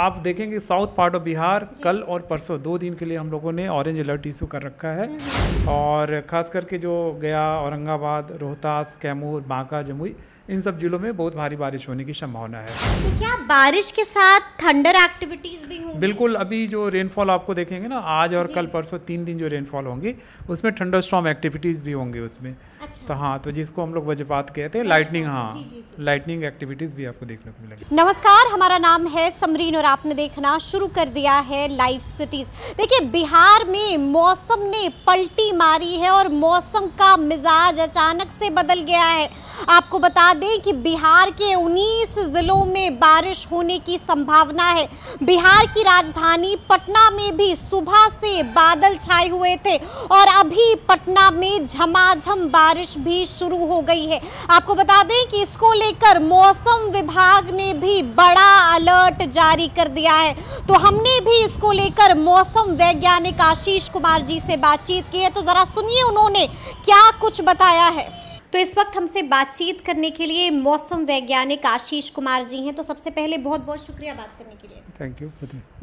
आप देखेंगे south part of Bihar कल और परसों दो दिन के लिए हम लोगों ने ऑरेंज अलर्ट इशू कर रखा है हम्म। और खास करके जो गया औरंगाबाद रोहतास कैमूर बांका जमुई इन सब जिलों में बहुत भारी बारिश होने की संभावना है तो क्या बारिश के साथ थंडर एक्टिविटीज भी होंगी बिल्कुल अभी जो रेनफॉल आपको देखेंगे ना आज और कल परसों तीन दिन जो रेनफॉल होंगे उसमें थंडर स्टॉम एक्टिविटीज भी होंगे उसमें अच्छा। तो हाँ तो जिसको हम लोग वजपात कहते हैं लाइटनिंग हाँ जी, जी, जी। लाइटनिंग एक्टिविटीज भी आपको देखने को मिलेगी नमस्कार हमारा नाम है समरीन और आपने देखना शुरू कर दिया है लाइव सिटीज देखिए बिहार में मौसम ने पलटी मारी है और मौसम का मिजाज अचानक से बदल गया है आपको बता दें कि बिहार के 19 जिलों में बारिश होने की संभावना है बिहार की राजधानी पटना में भी सुबह से बादल छाए हुए थे और अभी पटना में झमाझम बारिश भी शुरू हो गई है आपको बता दें कि इसको लेकर मौसम विभाग ने भी बड़ा अलर्ट जारी कर दिया है तो हमने भी इसको लेकर मौसम वैज्ञानिक आशीष कुमार जी से बातचीत की है तो ज़रा सुनिए उन्होंने क्या कुछ बताया है तो इस वक्त हमसे बातचीत करने के लिए मौसम वैज्ञानिक आशीष कुमार जी हैं तो सबसे पहले बहुत बहुत शुक्रिया बात करने के लिए थैंक यू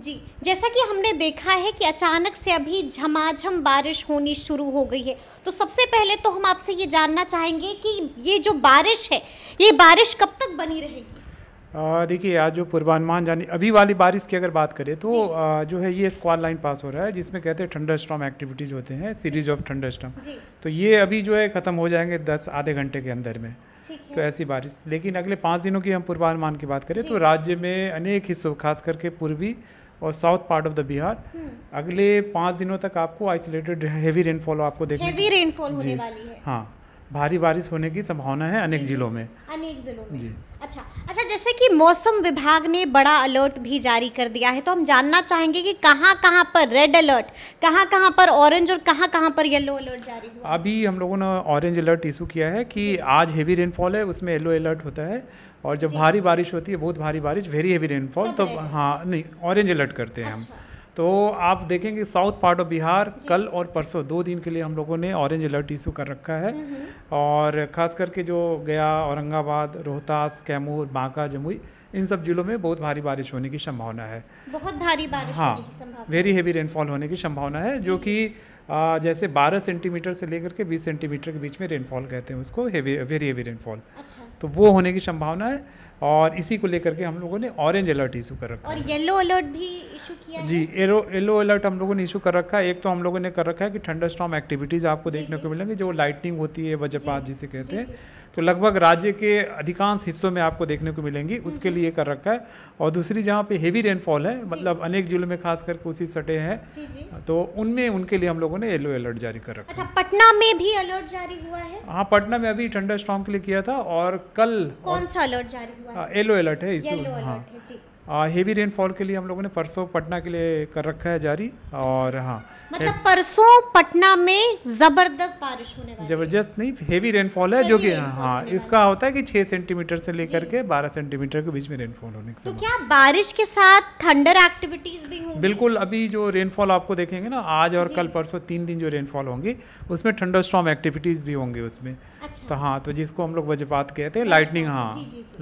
जी जैसा कि हमने देखा है कि अचानक से अभी झमाझम बारिश होनी शुरू हो गई है तो सबसे पहले तो हम आपसे ये जानना चाहेंगे कि ये जो बारिश है ये बारिश कब तक बनी रहेगी देखिए आज जो पूर्वानुमान जाने अभी वाली बारिश की अगर बात करें तो आ, जो है ये स्क्वाल लाइन पास हो रहा है जिसमें कहते हैं ठंडर स्टॉम एक्टिविटीज होते हैं सीरीज ऑफ ठंडर स्टॉम तो ये अभी जो है ख़त्म हो जाएंगे दस आधे घंटे के अंदर में तो ऐसी बारिश लेकिन अगले पाँच दिनों की हम पूर्वानुमान की बात करें तो राज्य में अनेक हिस्सों खास करके पूर्वी और south part of the Bihar अगले पाँच दिनों तक आपको आइसोलेटेड हैवी रेनफॉल आपको देखने हेवी रेनफॉल होने वाली है हाँ भारी बारिश होने की संभावना है अनेक जिलों में अनेक जिलों में जी अच्छा अच्छा जैसे कि मौसम विभाग ने बड़ा अलर्ट भी जारी कर दिया है तो हम जानना चाहेंगे कि कहाँ कहाँ पर रेड अलर्ट कहाँ कहाँ पर ऑरेंज और कहाँ कहाँ पर येलो अलर्ट जारी हुआ अभी हम लोगों ने ऑरेंज अलर्ट इशू किया है कि आज हेवी रेनफॉल है उसमें येलो अलर्ट होता है और जब भारी बारिश होती है बहुत भारी बारिश वेरी हेवी रेनफॉल तो हाँ नहीं ऑरेंज अलर्ट करते हैं हम अच्छा। तो आप देखेंगे साउथ पार्ट ऑफ बिहार कल और परसों दो दिन के लिए हम लोगों ने ऑरेंज अलर्ट इशू कर रखा है हम्म हम्म। और ख़ास करके जो गया औरंगाबाद रोहतास कैमूर बांका जमुई इन सब जिलों में बहुत भारी बारिश होने की संभावना है बहुत भारी बारिश हाँ होने की संभावना वेरी हैवी रेनफॉल होने की संभावना है जो कि जैसे 12 सेंटीमीटर से लेकर के 20 सेंटीमीटर के बीच में रेनफॉल कहते हैं उसको हेवी वेरी हेवी रेनफॉल तो वो होने की संभावना है और इसी को लेकर के हम लोगों ने ऑरेंज अलर्ट इशू कर रखा और येलो अलर्ट भी इशू किया जी येलो येलो अलर्ट हम लोगों ने इशू कर रखा है एक तो हम लोगों ने कर रखा है कि ठंडा स्टॉम एक्टिविटीज़ आपको देखने को मिलेंगी जो लाइटनिंग होती है वजपात जिसे कहते हैं तो लगभग राज्य के अधिकांश हिस्सों में आपको देखने को मिलेंगी हम्म, उसके हम्म। लिए कर रखा है और दूसरी जहाँ पे हेवी रेनफॉल है मतलब अनेक जिलों में खास करके उसी सटे हैं तो उनमें उनके लिए हम लोगों ने येलो अलर्ट जारी कर रखा अच्छा पटना में भी अलर्ट जारी हुआ है हाँ पटना में अभी ठंडा स्टॉम के लिए किया था और कल कौन सा अलर्ट जारी हुआ येलो अलर्ट हाँ, है इस हाँ हेवी रेनफॉल के लिए हम लोगों ने परसों पटना के लिए कर रखा है जारी अच्छा। और हाँ मतलब परसों पटना में ज़बरदस्त बारिश होने वाली ज़बरदस्त नहीं हेवी रेनफॉल है जो कि हाँ इसका होता है कि छह सेंटीमीटर से लेकर के बारह सेंटीमीटर के बीच में रेनफॉल होने तो क्या बारिश के साथ थंडर एक्टिविटीज़ भी होंगी बिल्कुल अभी जो रेनफॉल आपको देखेंगे ना आज और कल परसों तीन दिन जो रेनफॉल होंगे उसमें थंडर स्ट्रॉम एक्टिविटीज़ भी होंगे उसमें अच्छा। तो हाँ तो जिसको हम लोग वजपात कहते हैं लाइटनिंग हाँ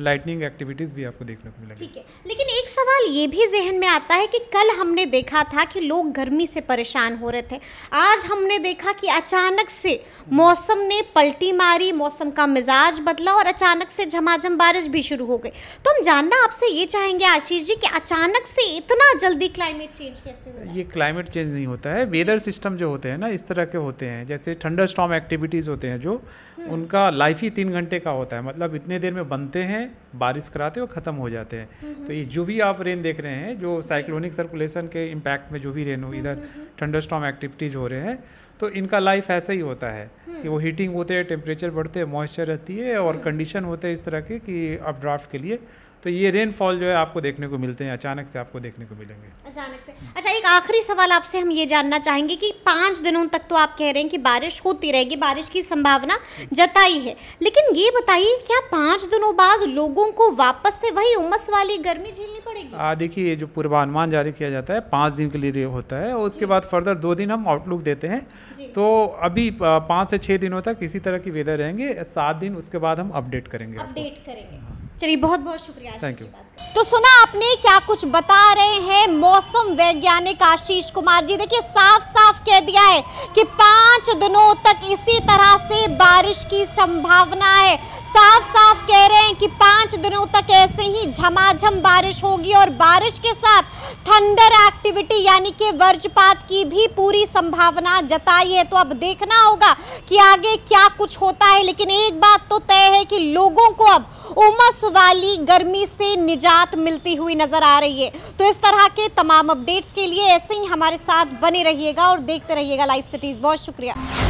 लाइटनिंग एक्टिविटीज़ भी आपको देखने को मिलेगी ठीक है लेकिन एक सवाल ये भी जहन में आता है कि कल हमने देखा था कि लोग गर्मी से परेशान हो रहे थे आज हमने देखा कि अचानक से मौसम ने पलटी मारी मौसम का मिजाज बदला और अचानक से झमाझम बारिश भी शुरू हो गई तो हम जानना आपसे ये चाहेंगे आशीष जी कि अचानक से इतना जल्दी क्लाइमेट चेंज कैसे हो ये क्लाइमेट चेंज नहीं होता है वेदर सिस्टम जो होते हैं ना इस तरह के होते हैं जैसे ठंडर स्टॉम एक्टिविटीज़ होते हैं जो हम्म। उनका लाइफ ही तीन घंटे का होता है मतलब इतने देर में बनते हैं बारिश कराते और ख़त्म हो जाते हैं हम्म। तो ये जो भी आप रेन देख रहे हैं जो साइक्लोनिक सर्कुलेशन के इम्पैक्ट में जो भी रेन हो हम्म, इधर स्टॉम हम्म, एक्टिविटीज हम्म। हो रहे हैं तो इनका लाइफ ऐसा ही होता है कि वो हीटिंग होते हैं टेम्परेचर बढ़ते हैं मॉइस्चर रहती है और कंडीशन होते हैं इस तरह के कि आप ड्राफ्ट के लिए तो ये रेनफॉल जो है आपको देखने को मिलते हैं अचानक से आपको देखने को मिलेंगे अचानक से अच्छा एक आखिरी सवाल आपसे हम ये जानना चाहेंगे कि पाँच दिनों तक तो आप कह रहे हैं कि बारिश होती रहेगी बारिश की संभावना जताई है लेकिन ये बताइए क्या पाँच दिनों बाद लोगों को वापस से वही उमस वाली गर्मी झेलनी पड़ेगी देखिए जो पूर्वानुमान जारी किया जाता है पाँच दिन के लिए होता है उसके बाद फर्दर दो दिन हम आउटलुक देते हैं तो अभी पाँच से छः दिनों तक इसी तरह की वेदर रहेंगे सात दिन उसके बाद हम अपडेट करेंगे अपडेट करेंगे चलिए बहुत बहुत शुक्रिया थैंक यू तो सुना आपने क्या कुछ बता रहे हैं मौसम वैज्ञानिक आशीष कुमार जी देखिए साफ साफ कह दिया है कि पांच दिनों तक इसी तरह से बारिश की संभावना है साफ साफ कह रहे हैं कि पांच दिनों तक ऐसे ही झमाझम बारिश होगी और बारिश के साथ थंडर एक्टिविटी यानी कि वज्रपात की भी पूरी संभावना जताई है तो अब देखना होगा कि आगे क्या कुछ होता है लेकिन एक बात तो तय है कि लोगों को अब उमस वाली गर्मी से निजात मिलती हुई नजर आ रही है तो इस तरह के तमाम अपडेट्स के लिए ऐसे ही हमारे साथ बने रहिएगा और देखते रहिएगा लाइव सिटीज़ बहुत शुक्रिया